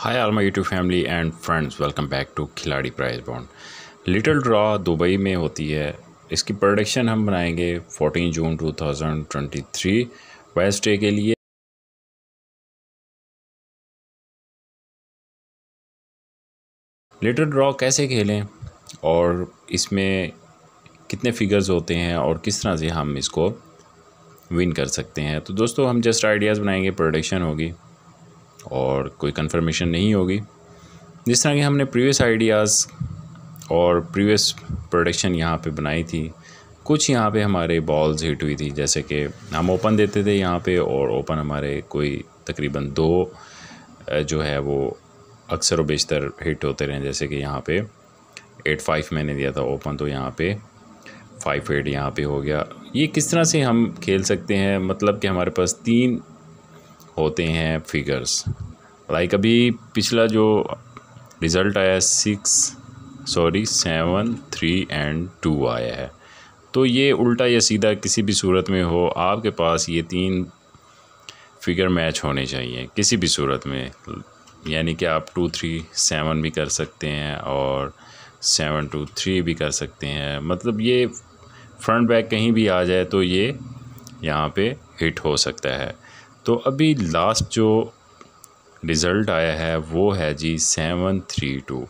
hi all my YouTube family and friends welcome back to Khiladi prize bond little draw Dubai में होती है इसकी production हम बनाएंगे 14 जून 2023 वेस्ट डे के लिए लिटिल ड्रॉ कैसे खेलें और इसमें कितने फिगर्स होते हैं और किस तरह से हम इसको विन कर सकते हैं तो दोस्तों हम जस्ट आइडियाज़ बनाएंगे प्रोडक्शन होगी और कोई कंफर्मेशन नहीं होगी जिस तरह की हमने प्रीवियस आइडियाज़ और प्रीवियस प्रोडक्शन यहाँ पे बनाई थी कुछ यहाँ पे हमारे बॉल्स हिट हुई थी जैसे कि हम ओपन देते थे यहाँ पे और ओपन हमारे कोई तकरीबन दो जो है वो अक्सर बेशतर हिट होते रहे जैसे कि यहाँ पे एट फाइव मैंने दिया था ओपन तो यहाँ पे फाइव एट यहाँ पे हो गया ये किस तरह से हम खेल सकते हैं मतलब कि हमारे पास तीन होते हैं फिगर्स लाइक अभी पिछला जो रिज़ल्ट आया six sorry seven three and two आया है तो ये उल्टा या सीधा किसी भी सूरत में हो आपके पास ये तीन फिगर मैच होने चाहिए किसी भी सूरत में यानी कि आप टू थ्री सेवन भी कर सकते हैं और सेवन टू थ्री भी कर सकते हैं मतलब ये फ्रंट बैक कहीं भी आ जाए तो ये यहाँ पे हिट हो सकता है तो अभी लास्ट जो रिज़ल्ट आया है वो है जी सेवन थ्री टू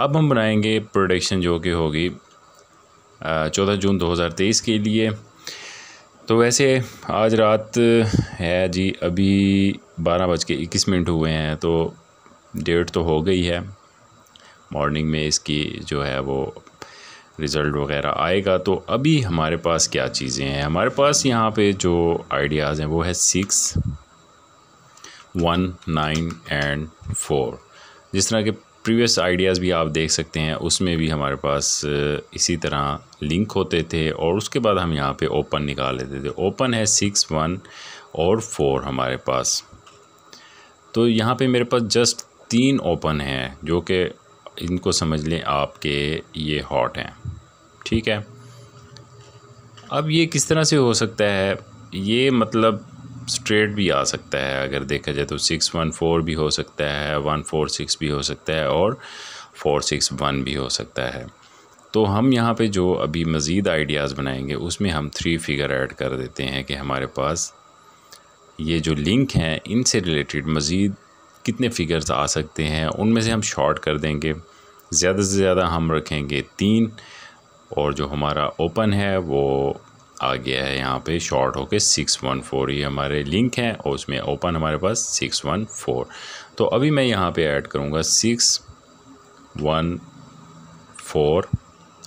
अब हम बनाएंगे प्रोडक्शन जो कि होगी चौदह जून दो हज़ार तेईस के लिए तो वैसे आज रात है जी अभी बारह बज के इक्कीस मिनट हुए हैं तो डेट तो हो गई है मॉर्निंग में इसकी जो है वो रिज़ल्ट वगैरह आएगा तो अभी हमारे पास क्या चीज़ें हैं हमारे पास यहाँ पे जो आइडियाज़ हैं वो है six one nine and four जिस तरह के प्रीवियस आइडियाज़ भी आप देख सकते हैं उसमें भी हमारे पास इसी तरह लिंक होते थे और उसके बाद हम यहाँ पे ओपन निकाल लेते थे ओपन है सिक्स वन और फोर हमारे पास तो यहाँ पे मेरे पास जस्ट तीन ओपन हैं जो कि इनको समझ लें आपके ये हॉट हैं ठीक है अब ये किस तरह से हो सकता है ये मतलब स्ट्रेट भी आ सकता है अगर देखा जाए तो सिक्स वन फोर भी हो सकता है वन फोर सिक्स भी हो सकता है और फोर सिक्स वन भी हो सकता है तो हम यहाँ पे जो अभी मज़ीद आइडियाज़ बनाएंगे उसमें हम थ्री फिगर ऐड कर देते हैं कि हमारे पास ये जो लिंक हैं इनसे रिलेटेड मज़ीद कितने फ़िगर्स आ सकते हैं उनमें से हम शॉर्ट कर देंगे ज़्यादा से ज़्यादा हम रखेंगे तीन और जो हमारा ओपन है वो आ गया है यहाँ पे शॉर्ट होके सिक्स वन फोर ये हमारे लिंक है और उसमें ओपन हमारे पास सिक्स वन फोर तो अभी मैं यहाँ पे ऐड करूँगा सिक्स वन फोर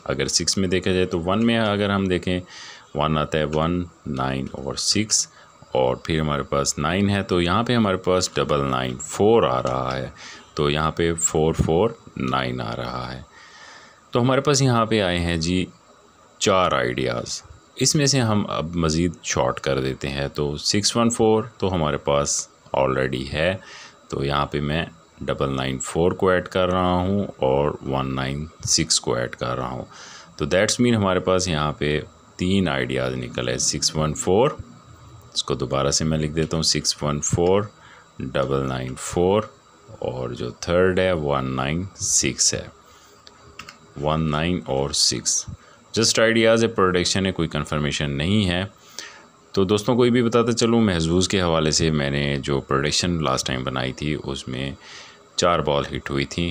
अगर सिक्स में देखा जाए तो वन में अगर हम देखें वन आता है वन नाइन और सिक्स और फिर हमारे पास नाइन है तो यहाँ पे हमारे पास डबल नाइन फोर आ रहा है तो यहाँ पे फोर फोर नाइन आ रहा है तो हमारे पास यहाँ पे आए हैं जी चार आइडियाज़ इसमें से हम अब मज़ीद शॉर्ट कर देते हैं तो सिक्स वन फ़ोर तो हमारे पास ऑलरेडी है तो यहाँ पे मैं डबल नाइन फ़ोर को ऐड कर रहा हूँ और वन नाइन सिक्स को ऐड कर रहा हूँ तो दैट्स मीन हमारे पास यहाँ पे तीन आइडियाज़ निकले सिक्स वन फ़ोर इसको दोबारा से मैं लिख देता हूँ six one four double nine four और जो थर्ड है वन नाइन सिक्स है वन नाइन और six just ideas a production है कोई कन्फर्मेशन नहीं है तो दोस्तों कोई भी बताता चलूँ महजूज़ के हवाले से मैंने जो प्रोडक्शन लास्ट टाइम बनाई थी उसमें चार बॉल हिट हुई थी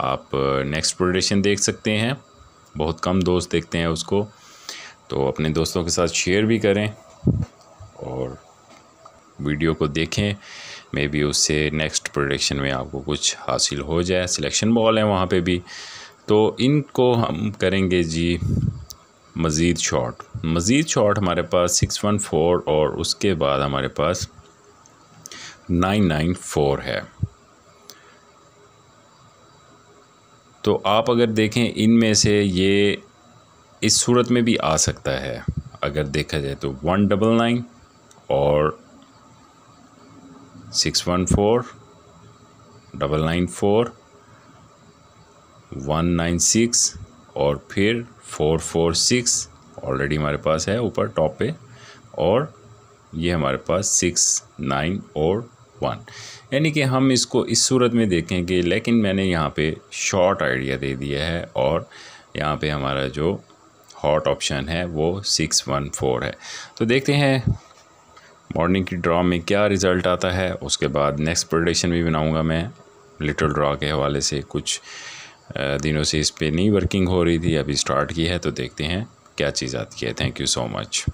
आप नेक्स्ट uh, प्रोडक्शन देख सकते हैं बहुत कम दोस्त देखते हैं उसको तो अपने दोस्तों के साथ शेयर भी करें और वीडियो को देखें मे बी उससे नेक्स्ट प्रोडक्शन में आपको कुछ हासिल हो जाए सिलेक्शन बॉल है वहाँ पे भी तो इनको हम करेंगे जी मज़ीद शॉट मज़ीद शॉट हमारे पास सिक्स वन फोर और उसके बाद हमारे पास नाइन नाइन फोर है तो आप अगर देखें इनमें से ये इस सूरत में भी आ सकता है अगर देखा जाए तो वन डबल नाइन और six one four double nine four one nine six और फिर फोर फोर सिक्स ऑलरेडी हमारे पास है ऊपर टॉप पे और ये हमारे पास सिक्स नाइन और वन यानी कि हम इसको इस सूरत में देखेंगे लेकिन मैंने यहाँ पे शॉर्ट आइडिया दे दिया है और यहाँ पे हमारा जो हॉट ऑप्शन है वो सिक्स वन फोर है तो देखते हैं मॉर्निंग की ड्रा में क्या रिज़ल्ट आता है उसके बाद नेक्स्ट प्रोडक्शन भी बनाऊँगा मैं लिटल ड्रा के हवाले से कुछ दिनों से इस पर नहीं वर्किंग हो रही थी अभी स्टार्ट की है तो देखते हैं क्या चीज़ आती है थैंक यू सो मच